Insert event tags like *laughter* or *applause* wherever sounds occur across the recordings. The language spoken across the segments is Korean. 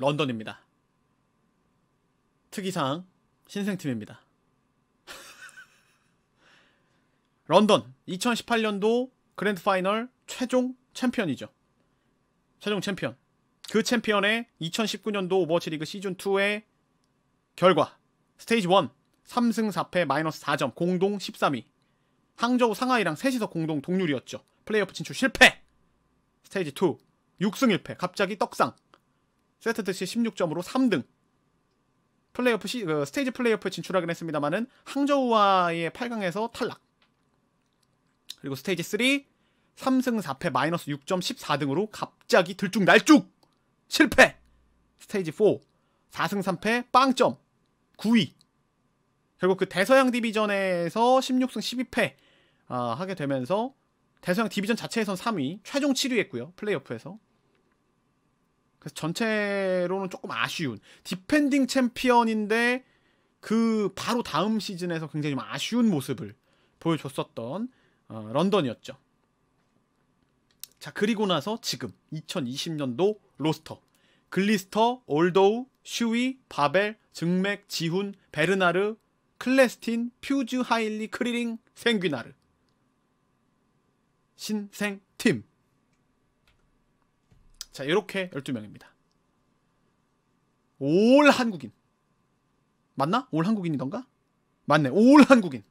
런던입니다. 특이사항 신생팀입니다. *laughs* 런던 2018년도 그랜드 파이널 최종 챔피언이죠. 최종 챔피언. 그 챔피언의 2019년도 오버워치 리그 시즌 2의 결과 스테이지 1 3승 4패 마이너스 4점 공동 13위 항저우 상하이랑 셋이서 공동 동률이었죠. 플레이오프 진출 실패 스테이지 2 6승 1패 갑자기 떡상 세트 득시 16점으로 3등. 플레이오프 시, 그 스테이지 플레이오프에 진출하긴 했습니다만은 항저우와의 8강에서 탈락. 그리고 스테이지 3 3승 4패 마이너스 6점 14등으로 갑자기 들쭉날쭉 실패. 스테이지 4 4승 3패 빵점 9위. 결국 그 대서양 디비전에서 16승 12패 어, 하게 되면서 대서양 디비전 자체에선 3위, 최종 7위 했고요. 플레이오프에서 그래서 전체로는 조금 아쉬운 디펜딩 챔피언인데 그 바로 다음 시즌에서 굉장히 좀 아쉬운 모습을 보여줬었던 어, 런던이었죠. 자 그리고 나서 지금 2020년도 로스터 글리스터, 올도우, 슈이, 바벨, 증맥, 지훈, 베르나르, 클레스틴, 퓨즈, 하일리, 크리링, 생귀나르 신생팀 자, 이렇게 12명입니다. 올 한국인. 맞나? 올 한국인이던가? 맞네. 올 한국인.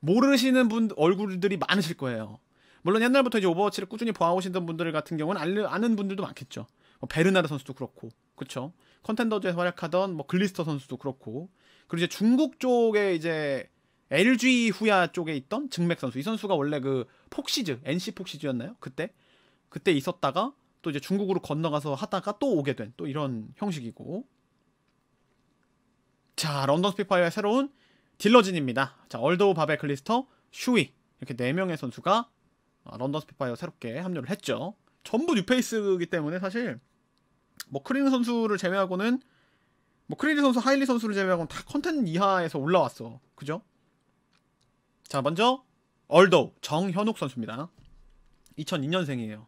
모르시는 분 얼굴들이 많으실 거예요. 물론 옛날부터 이제 오버워치를 꾸준히 보아오신던 분들 같은 경우는 아는 분들도 많겠죠. 뭐 베르나르 선수도 그렇고, 그쵸? 컨텐더즈에서 활약하던 뭐 글리스터 선수도 그렇고, 그리고 이제 중국 쪽에 이제 LG 후야 쪽에 있던 증맥 선수. 이 선수가 원래 그 폭시즈, NC 폭시즈였나요? 그때 그때 있었다가 또 이제 중국으로 건너가서 하다가 또 오게 된 또 이런 형식이고 자 런던 스피파이어의 새로운 딜러진입니다. 자얼더바베 클리스터 슈이 이렇게 네 명의 선수가 어, 런던 스피파이어 새롭게 합류를 했죠. 전부 뉴페이스이기 때문에 사실 뭐 크리는 선수를 제외하고는 뭐 크리리 선수, 하일리 선수를 제외하고는 다 컨텐츠 이하에서 올라왔어. 그죠? 자, 먼저 얼더 정현욱 선수입니다. 2002년생이에요.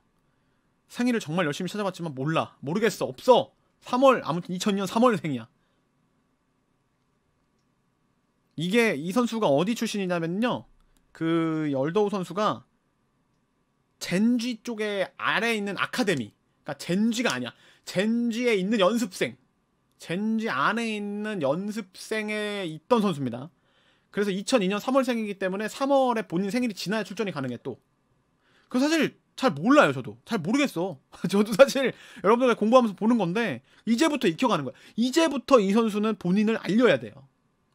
생일을 정말 열심히 찾아봤지만 몰라. 모르겠어. 없어. 3월 아무튼 2 0 0 0년 3월생이야. 이게 이 선수가 어디 출신이냐면요. 그 열더우 선수가 젠지 쪽에 아래에 있는 아카데미. 그러니까 젠지가 아니야. 젠지에 있는 연습생. 젠지 안에 있는 연습생에 있던 선수입니다. 그래서 2002년 3월생이기 때문에 3월에 본인 생일이 지나야 출전이 가능해 또. 그 사실 잘 몰라요, 저도. 잘 모르겠어. *laughs* 저도 사실 여러분들 공부하면서 보는 건데, 이제부터 익혀가는 거야. 이제부터 이 선수는 본인을 알려야 돼요.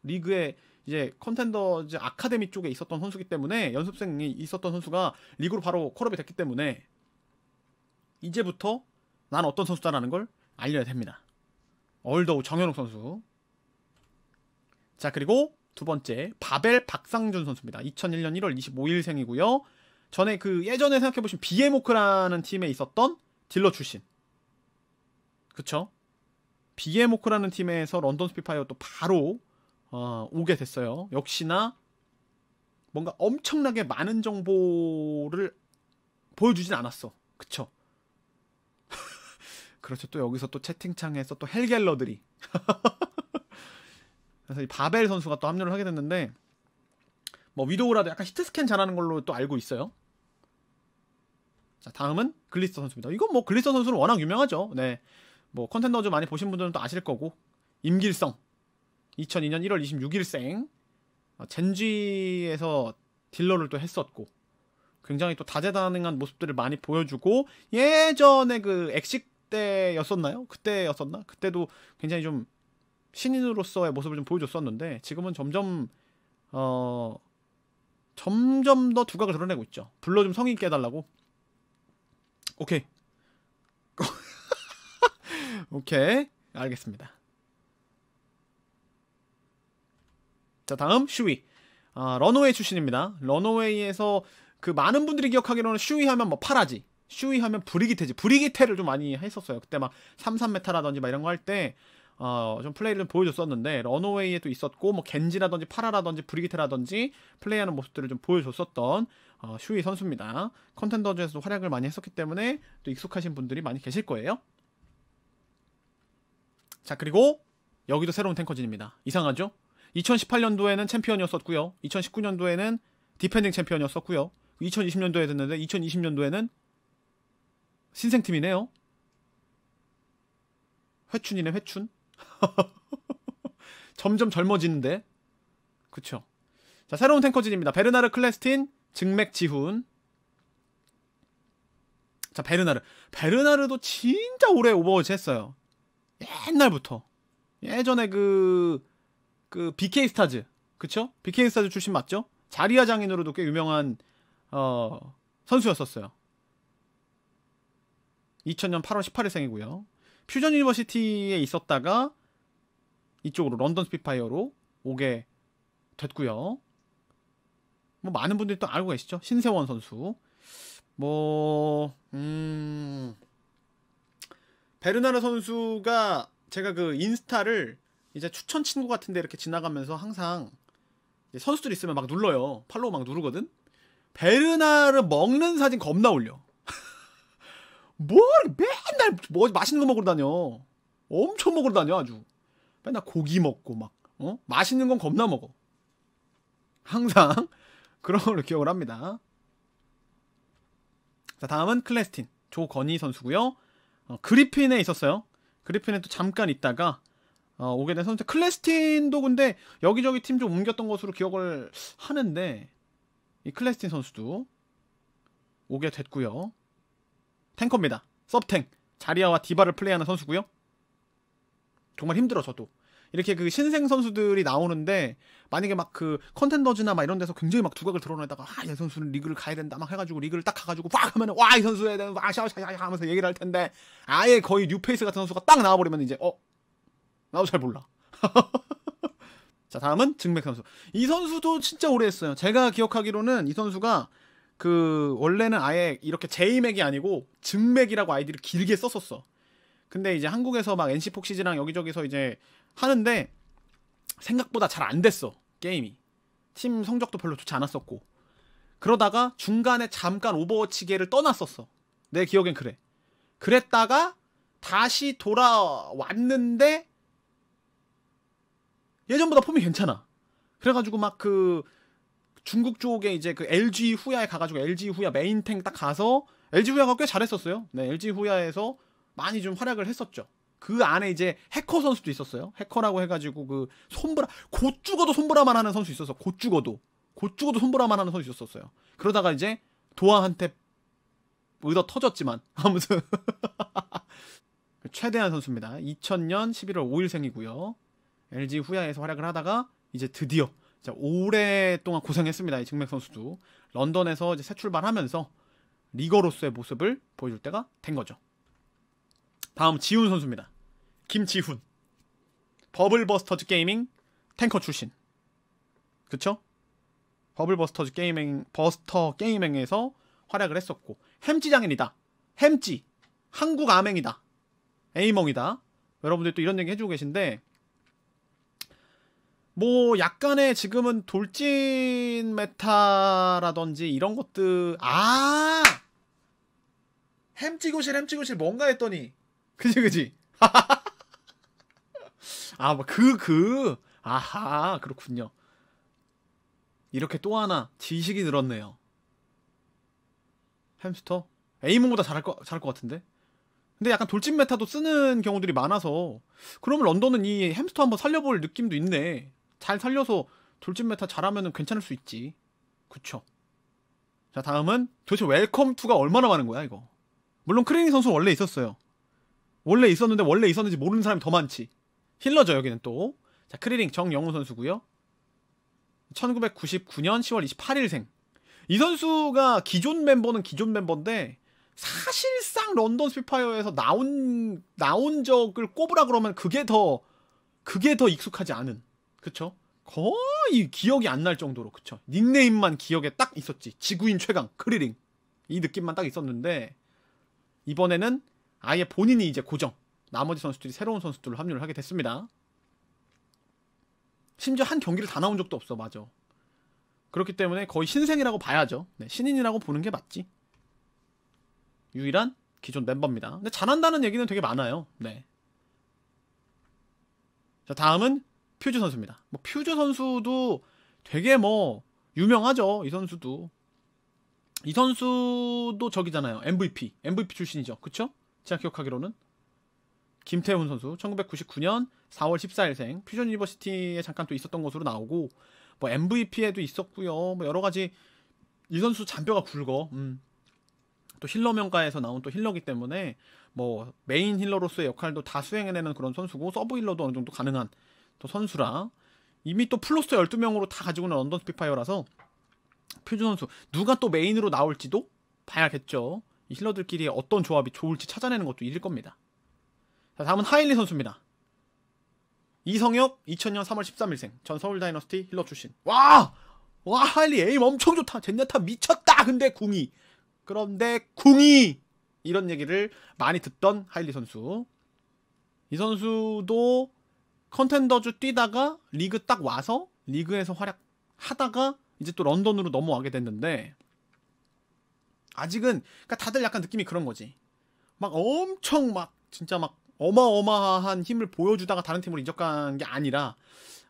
리그에 이제 컨텐더즈 아카데미 쪽에 있었던 선수기 때문에, 연습생이 있었던 선수가 리그로 바로 콜업이 됐기 때문에, 이제부터 난 어떤 선수다라는 걸 알려야 됩니다. 얼더우 정현욱 선수. 자, 그리고 두 번째, 바벨 박상준 선수입니다. 2001년 1월 25일생이고요. 전에 그 예전에 생각해보신 비에모크라는 팀에 있었던 딜러 출신. 그쵸? 비에모크라는 팀에서 런던 스피파이어 또 바로 어, 오게 됐어요. 역시나 뭔가 엄청나게 많은 정보를 보여주진 않았어. 그쵸? *laughs* 그렇죠. 또 여기서 또 채팅창에서 또 헬갤러들이. *laughs* 그래서 이 바벨 선수가 또 합류를 하게 됐는데 뭐 위도우라도 약간 히트 스캔 잘하는 걸로 또 알고 있어요. 자, 다음은 글리스터 선수입니다. 이건 뭐 글리스터 선수는 워낙 유명하죠. 네. 뭐 컨텐더즈 많이 보신 분들은 또 아실 거고. 임길성. 2002년 1월 26일생. 젠지에서 딜러를 또 했었고. 굉장히 또 다재다능한 모습들을 많이 보여주고 예전에 그 엑식 때였었나요? 그때였었나? 그때도 굉장히 좀 신인으로서의 모습을 좀 보여줬었는데 지금은 점점 어 점점 더 두각을 드러내고 있죠. 불러 좀 성인 깨달라고. 오케이. *laughs* 오케이. 알겠습니다. 자 다음 슈이. 아, 런웨이 출신입니다. 런어웨이에서 그 많은 분들이 기억하기로는 슈이 하면 뭐 파라지. 슈이 하면 브리기테지. 브리기테를 좀 많이 했었어요. 그때 막 33메타라든지 막 이런 거할때 어, 좀 플레이를 좀 보여줬었는데 런어웨이에도 있었고 뭐 겐지라든지 파라라든지 브리기테라든지 플레이하는 모습들을 좀 보여줬었던 어, 슈이 선수입니다. 컨텐더즈에서도 활약을 많이 했었기 때문에 또 익숙하신 분들이 많이 계실 거예요. 자 그리고 여기도 새로운 탱커진입니다. 이상하죠? 2018년도에는 챔피언이었었고요. 2019년도에는 디펜딩 챔피언이었었고요. 2020년도에 됐는데 2020년도에는 신생팀이네요. 회춘이네 회춘. *laughs* 점점 젊어지는데. 그쵸. 자, 새로운 탱커진입니다. 베르나르 클레스틴, 증맥 지훈. 자, 베르나르. 베르나르도 진짜 오래 오버워치 했어요. 옛날부터. 예전에 그, 그, BK 스타즈. 그쵸? BK 스타즈 출신 맞죠? 자리아 장인으로도 꽤 유명한, 어, 선수였었어요. 2000년 8월 18일생이고요. 퓨전 유니버시티에 있었다가 이쪽으로 런던 스피파이어로 오게 됐고요. 뭐 많은 분들이 또 알고 계시죠. 신세원 선수. 뭐 음. 베르나르 선수가 제가 그 인스타를 이제 추천 친구 같은데 이렇게 지나가면서 항상 선수들 있으면 막 눌러요. 팔로우 막 누르거든. 베르나르 먹는 사진 겁나 올려. *laughs* 뭘 맨날 뭐 맛있는 거 먹으러 다녀. 엄청 먹으러 다녀 아주. 맨날 고기 먹고 막 어? 맛있는 건 겁나 먹어. 항상 *laughs* 그런 걸로 기억을 합니다. 자, 다음은 클래스틴 조건희 선수고요. 어, 그리핀에 있었어요. 그리핀에 또 잠깐 있다가 어, 오게 된 선수. 클래스틴도 근데 여기저기 팀 좀 옮겼던 것으로 기억을 하는데 이 클래스틴 선수도 오게 됐고요. 탱커입니다. 서브탱 자리아와 디바를 플레이하는 선수고요. 정말 힘들어 저도. 이렇게 그 신생 선수들이 나오는데 만약에 막 그 컨텐더즈나 막 이런 데서 굉장히 막 두각을 드러내다가 아 이 선수는 리그를 가야 된다 막 해가지고 리그를 딱 가가지고 와 하면은 와이 선수에 대한 와샤샤샤 하면서 얘기를 할 텐데 아예 거의 뉴페이스 같은 선수가 딱 나와버리면 이제 어 나도 잘 몰라. *laughs* 자 다음은 증맥 선수. 이 선수도 진짜 오래 했어요. 제가 기억하기로는 이 선수가 그 원래는 아예 이렇게 제이맥이 아니고 증맥이라고 아이디를 길게 썼었어. 근데 이제 한국에서 막 NC 폭시즈랑 여기저기서 이제 하는데 생각보다 잘 안 됐어 게임이 팀 성적도 별로 좋지 않았었고 그러다가 중간에 잠깐 오버워치계를 떠났었어 내 기억엔 그래 그랬다가 다시 돌아왔는데 예전보다 폼이 괜찮아 그래가지고 막 그 중국 쪽에 이제 그 LG 후야에 가가지고 LG 후야 메인탱 딱 가서 LG 후야가 꽤 잘했었어요 네 LG 후야에서 많이 좀 활약을 했었죠. 그 안에 이제 해커 선수도 있었어요. 해커라고 해가지고 그 손브라 곧 죽어도 손브라만 하는 선수 있어서곧 죽어도 곧 죽어도 손브라만 하는 선수 있었어요. 그러다가 이제 도아한테의도 터졌지만 *laughs* 아무튼 그 최대한 선수입니다. 2000년 11월 5일생이고요. LG 후야에서 활약을 하다가 이제 드디어 오랫동안 고생했습니다. 이 증맥 선수도 런던에서 이제 새 출발하면서 리거로서의 모습을 보여줄 때가 된 거죠. 다음 지훈 선수입니다. 김지훈. 버블버스터즈 게이밍 탱커 출신. 그쵸? 버블버스터즈 게이밍 버스터 게이밍에서 활약을 했었고 햄찌 장인이다. 햄찌. 한국 아맹이다. 에이멍이다. 여러분들 또 이런 얘기 해주고 계신데 뭐 약간의 지금은 돌진 메타라든지 이런 것들 아 햄찌고실 햄찌고실 뭔가 했더니 그지 그지. *laughs* 아, 뭐 그 그. 아하, 그렇군요. 이렇게 또 하나 지식이 늘었네요. 햄스터? 에이몬보다 잘할 거, 잘할 것 같은데? 근데 약간 돌집 메타도 쓰는 경우들이 많아서 그러면 런던은 이 햄스터 한번 살려볼 느낌도 있네 잘 살려서 돌집 메타 잘하면 괜찮을 수 있지 그쵸 자 다음은 도대체 웰컴 투가 얼마나 많은 거야 이거 물론 크레니 선수 원래 있었어요 원래 있었는데 원래 있었는지 모르는 사람이 더 많지. 힐러죠 여기는 또. 자 크리링 정영우 선수고요. 1999년 10월 28일생. 이 선수가 기존 멤버는 기존 멤버인데 사실상 런던 스피파이어에서 나온 나온 적을 꼽으라 그러면 그게 더 그게 더 익숙하지 않은. 그쵸? 거의 기억이 안 날 정도로 그쵸? 닉네임만 기억에 딱 있었지. 지구인 최강 크리링. 이 느낌만 딱 있었는데 이번에는 아예 본인이 이제 고정. 나머지 선수들이 새로운 선수들로 합류를 하게 됐습니다. 심지어 한 경기를 다 나온 적도 없어, 맞아. 그렇기 때문에 거의 신생이라고 봐야죠. 네, 신인이라고 보는 게 맞지. 유일한 기존 멤버입니다. 근데 잘한다는 얘기는 되게 많아요. 네. 자, 다음은 퓨즈 선수입니다. 뭐 퓨즈 선수도 되게 뭐 유명하죠. 이 선수도. 이 선수도 저기잖아요. MVP. MVP 출신이죠. 그쵸? 제가 기억하기로는 김태훈 선수 1999년 4월 14일생 퓨전 유니버시티에 잠깐 또 있었던 것으로 나오고 뭐 MVP에도 있었고요. 뭐 여러 가지 이 선수 잔뼈가 굵어. 음. 또 힐러 명가에서 나온 또 힐러기 때문에 뭐 메인 힐러로서의 역할도 다 수행해내는 그런 선수고 서브 힐러도 어느 정도 가능한 또 선수라 이미 또 플러스 12명으로 다 가지고 있는 런던 스피파이어라서 퓨전 선수 누가 또 메인으로 나올지도 봐야겠죠. 이 힐러들끼리 어떤 조합이 좋을지 찾아내는 것도 일일 겁니다. 자, 다음은 하일리 선수입니다. 이성혁 2000년 3월 13일생 전 서울 다이너스티 힐러 출신 와! 와 하일리 에임 엄청 좋다 젠야타 미쳤다 근데 궁이 그런데 궁이 이런 얘기를 많이 듣던 하일리 선수 이 선수도 컨텐더즈 뛰다가 리그 딱 와서 리그에서 활약하다가 이제 또 런던으로 넘어가게 됐는데 아직은 그러니까 다들 약간 느낌이 그런 거지. 막 엄청 막 진짜 막 어마어마한 힘을 보여주다가 다른 팀으로 인적한게 아니라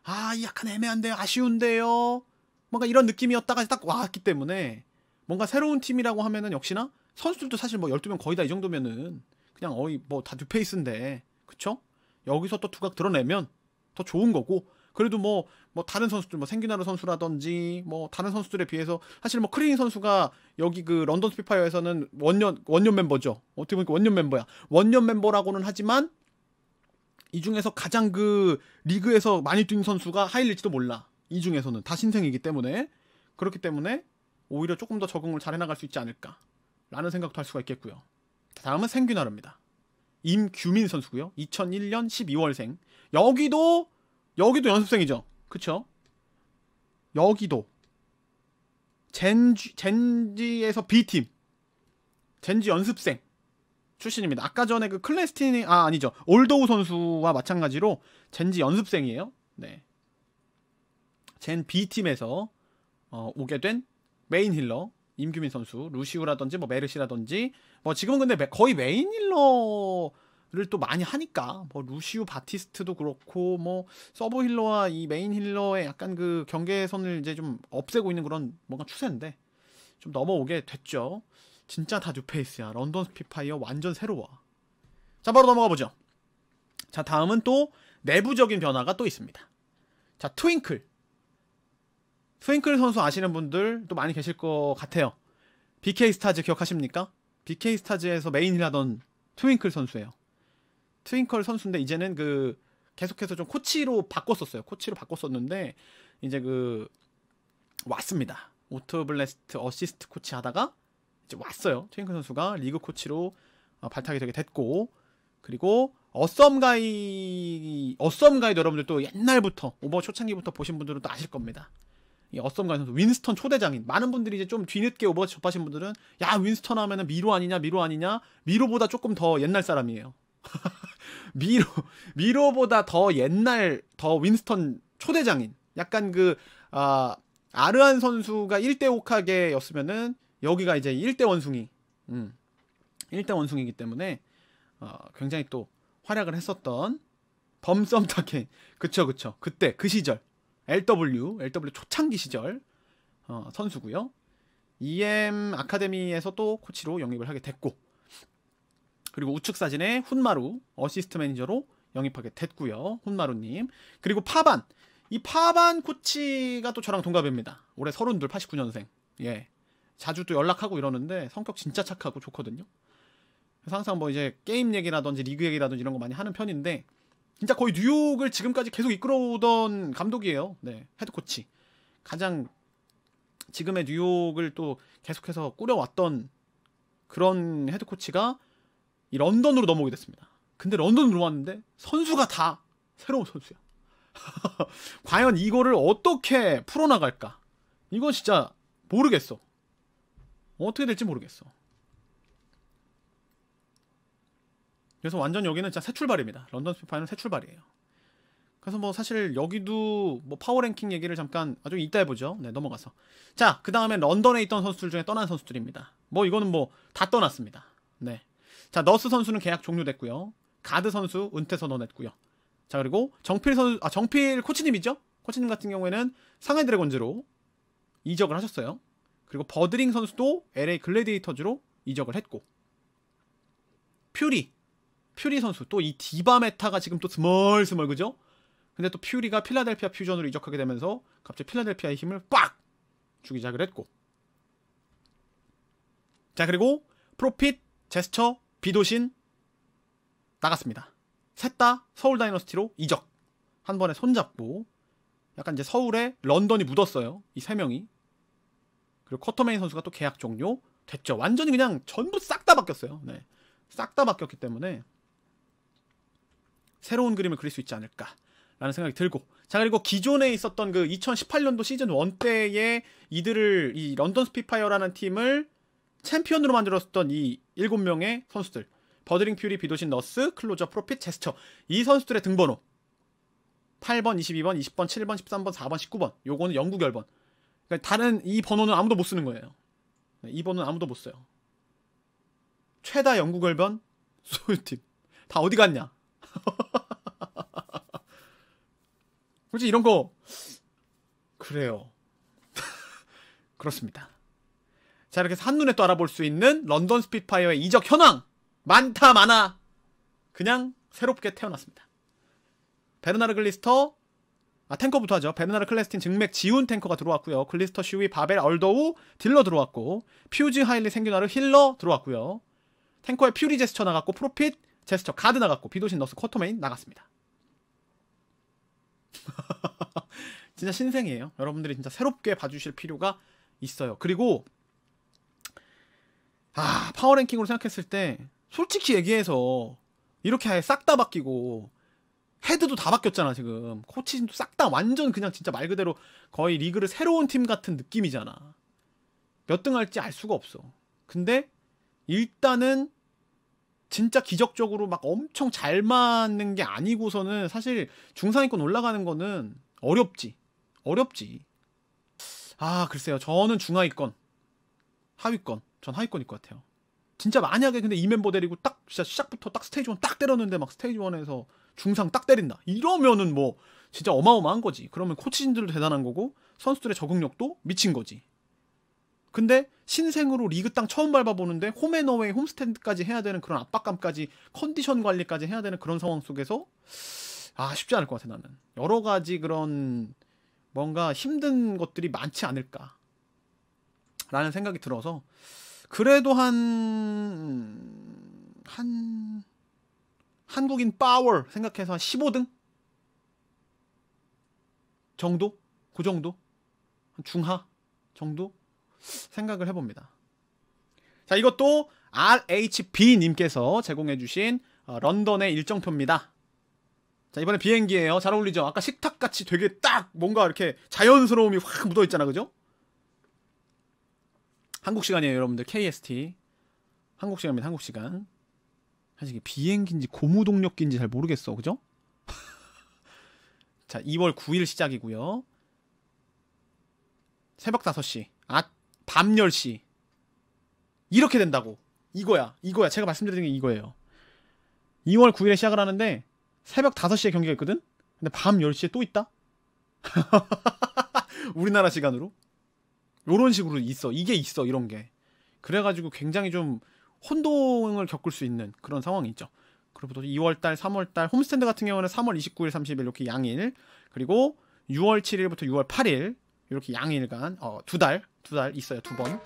아 약간 애매한데 아쉬운데요. 뭔가 이런 느낌이었다가 딱 왔기 때문에 뭔가 새로운 팀이라고 하면은 역시나 선수들도 사실 뭐 12명 거의 다 이 정도면은 그냥 어이 뭐다 뉴페이스인데 그쵸? 여기서 또 두각 드러내면 더 좋은 거고 그래도 뭐, 뭐 다른 선수들, 뭐 생규나루 선수라든지 뭐 다른 선수들에 비해서 사실 뭐 크리인 선수가 여기 그 런던 스피파이어에서는 원년 원년 멤버죠. 어떻게 보니까 원년 멤버야. 원년 멤버라고는 하지만 이 중에서 가장 그 리그에서 많이 뛴 선수가 하일릴지도 몰라. 이 중에서는 다 신생이기 때문에 그렇기 때문에 오히려 조금 더 적응을 잘 해나갈 수 있지 않을까라는 생각도 할 수가 있겠고요. 다음은 생규나루입니다. 임규민 선수고요. 2001년 12월생. 여기도 여기도 연습생이죠. 그쵸? 여기도. 젠지, 젠지에서 B팀. 젠지 연습생. 출신입니다. 아까 전에 그클래스틴이 아, 아니죠. 올도우 선수와 마찬가지로 젠지 연습생이에요. 네. 젠 B팀에서 어, 오게 된 메인 힐러 임규민 선수, 루시우라든지 뭐 메르시라든지 뭐 지금은 근데 거의 메인 힐러 를또 많이 하니까 뭐 루시우 바티스트도 그렇고 뭐 서브 힐러와 이 메인 힐러의 약간 그 경계선을 이제 좀 없애고 있는 그런 뭔가 추세인데 좀 넘어오게 됐죠. 진짜 다 뉴페이스야. 런던 스피파이어 완전 새로워. 자 바로 넘어가 보죠. 자 다음은 또 내부적인 변화가 또 있습니다. 자 트윙클 트윙클 선수 아시는 분들 또 많이 계실 것 같아요. BK 스타즈 기억하십니까? BK 스타즈에서 메인을 하던 트윙클 선수예요. 트윙컬 선수인데 이제는 그 계속해서 좀 코치로 바꿨었어요. 코치로 바꿨었는데 이제 그 왔습니다. 오토블래스트 어시스트 코치 하다가 이제 왔어요. 트윙컬 선수가 리그 코치로 어, 발탁이 되게 됐고 그리고 어썸가이 어썸가이도 여러분들 도 옛날부터 오버 초창기부터 보신 분들은 또 아실 겁니다. 이 어썸가이 선수 윈스턴 초대장인 많은 분들이 이제 좀 뒤늦게 오버워치 접하신 분들은 야 윈스턴 하면은 미로 아니냐 미로 아니냐 미로보다 조금 더 옛날 사람이에요 *laughs* 미로 미로보다 더 옛날 더 윈스턴 초대장인 약간 그 아, 아르한 선수가 1대 오하게였으면은 여기가 이제 1대 원숭이 음. 1대 원숭이기 때문에 어, 굉장히 또 활약을 했었던 범썸타켄 그쵸 그쵸 그때 그 시절 LW LW 초창기 시절 어, 선수고요 EM 아카데미에서 또 코치로 영입을 하게 됐고 그리고 우측 사진에 훈마루 어시스트 매니저로 영입하게 됐고요. 훈마루님 그리고 파반 이 파반 코치가 또 저랑 동갑입니다. 올해 서른둘 89년생 예 자주 또 연락하고 이러는데 성격 진짜 착하고 좋거든요. 그래서 항상 뭐 이제 게임 얘기라든지 리그 얘기라든지 이런 거 많이 하는 편인데 진짜 거의 뉴욕을 지금까지 계속 이끌어오던 감독이에요. 네 헤드 코치 가장 지금의 뉴욕을 또 계속해서 꾸려왔던 그런 헤드코치가 이 런던으로 넘어오게 됐습니다. 근데 런던으로 왔는데 선수가 다 새로운 선수야. *laughs* 과연 이거를 어떻게 풀어나갈까? 이건 진짜 모르겠어. 어떻게 될지 모르겠어. 그래서 완전 여기는 진짜 새 출발입니다. 런던 스피파는 이새 출발이에요. 그래서 뭐 사실 여기도 뭐 파워랭킹 얘기를 잠깐 아주 이따 해보죠. 네, 넘어가서. 자, 그 다음에 런던에 있던 선수들 중에 떠난 선수들입니다. 뭐 이거는 뭐 다 떠났습니다. 네. 자 너스 선수는 계약 종료됐고요. 가드 선수 은퇴 선언했고요. 자 그리고 정필 선수 아 정필 코치님이죠. 코치님 같은 경우에는 상하이 드래곤즈로 이적을 하셨어요. 그리고 버드링 선수도 LA 글래디에이터즈로 이적을 했고 퓨리 퓨리 선수 또 이 디바 메타가 지금 또 스멀스멀 그죠? 근데 또 퓨리가 필라델피아 퓨전으로 이적하게 되면서 갑자기 필라델피아의 힘을 꽉! 주기 시작을 했고 자 그리고 프로핏 제스처 비도신 나갔습니다. 셋다 서울 다이너스티로 이적. 한 번에 손잡고 약간 이제 서울에 런던이 묻었어요. 이 세 명이. 그리고 커터메인 선수가 또 계약 종료 됐죠. 완전히 그냥 전부 싹 다 바뀌었어요. 네. 싹 다 바뀌었기 때문에 새로운 그림을 그릴 수 있지 않을까라는 생각이 들고 자 그리고 기존에 있었던 그 2018년도 시즌 1때에 이들을 이 런던 스피파이어라는 팀을 챔피언으로 만들었던 이 7명의 선수들 버드링 퓨리, 비도신, 너스, 클로저, 프로핏, 제스처 이 선수들의 등번호 8번, 22번, 20번, 7번, 13번, 4번, 19번 요거는 영구 결번 그러니까 다른 이 번호는 아무도 못 쓰는 거예요 이 번호는 아무도 못 써요 최다 영구 결번 *laughs* 소유팀 다 어디 갔냐 솔직히 *laughs* 이런 거 그래요 *laughs* 그렇습니다 자 이렇게 한눈에 또 알아볼 수 있는 런던 스피파이어의 이적 현황 많다 많아 그냥 새롭게 태어났습니다 베르나르 글리스터 아 탱커부터 하죠 베르나르 클레스틴 증맥 지운 탱커가 들어왔고요 글리스터 슈위 바벨 얼더우 딜러 들어왔고 퓨즈 하일리 생균화르 힐러 들어왔고요 탱커의 퓨리 제스처 나갔고 프로핏 제스처 가드 나갔고 비도신 너스 쿼터메인 나갔습니다 *laughs* 진짜 신생이에요 여러분들이 진짜 새롭게 봐주실 필요가 있어요 그리고 아 파워랭킹으로 생각했을 때 솔직히 얘기해서 이렇게 싹 다 바뀌고 헤드도 다 바뀌었잖아 지금 코치진도 싹 다 완전 그냥 진짜 말 그대로 거의 리그를 새로운 팀 같은 느낌이잖아 몇 등 할지 알 수가 없어 근데 일단은 진짜 기적적으로 막 엄청 잘 맞는 게 아니고서는 사실 중상위권 올라가는 거는 어렵지 어렵지 아 글쎄요 저는 중하위권 하위권 전 하위권일 것 같아요. 진짜 만약에 근데 이 멤버 데리고 딱 진짜 시작부터 딱 스테이지 1딱 때렸는데 막 스테이지 1에서 중상 딱 때린다. 이러면은 뭐 진짜 어마어마한 거지. 그러면 코치진들도 대단한 거고 선수들의 적응력도 미친 거지. 근데 신생으로 리그 땅 처음 밟아보는데 홈앤어웨이 홈스탠드까지 해야 되는 그런 압박감까지 컨디션 관리까지 해야 되는 그런 상황 속에서 아 쉽지 않을 것 같아 나는 여러 가지 그런 뭔가 힘든 것들이 많지 않을까라는 생각이 들어서 그래도 한, 한, 한국인 파월 생각해서 한 15등? 정도? 그 정도? 중하 정도? 생각을 해봅니다. 자, 이것도 RHB님께서 제공해주신 어, 런던의 일정표입니다. 자, 이번에 비행기예요. 잘 어울리죠? 아까 식탁같이 되게 딱 뭔가 이렇게 자연스러움이 확 묻어있잖아, 그죠? 한국 시간이에요, 여러분들. KST. 한국 시간입니다. 한국 시간. 사실 비행기인지 고무동력기인지 잘 모르겠어. 그죠? *laughs* 자, 2월 9일 시작이고요. 새벽 5시. 아, 밤 10시. 이렇게 된다고. 이거야. 이거야. 제가 말씀드리는 게 이거예요. 2월 9일에 시작을 하는데 새벽 5시에 경기가 있거든? 근데 밤 10시에 또 있다? *laughs* 우리나라 시간으로? 요런 식으로 있어. 이게 있어. 이런 게. 그래가지고 굉장히 좀 혼동을 겪을 수 있는 그런 상황이 있죠. 그리고 또 2월달, 3월달 홈스탠드 같은 경우는 3월 29일, 30일 이렇게 양일 그리고 6월 7일부터 6월 8일 이렇게 양일간 어, 두 달, 두 달 있어요. 두 번.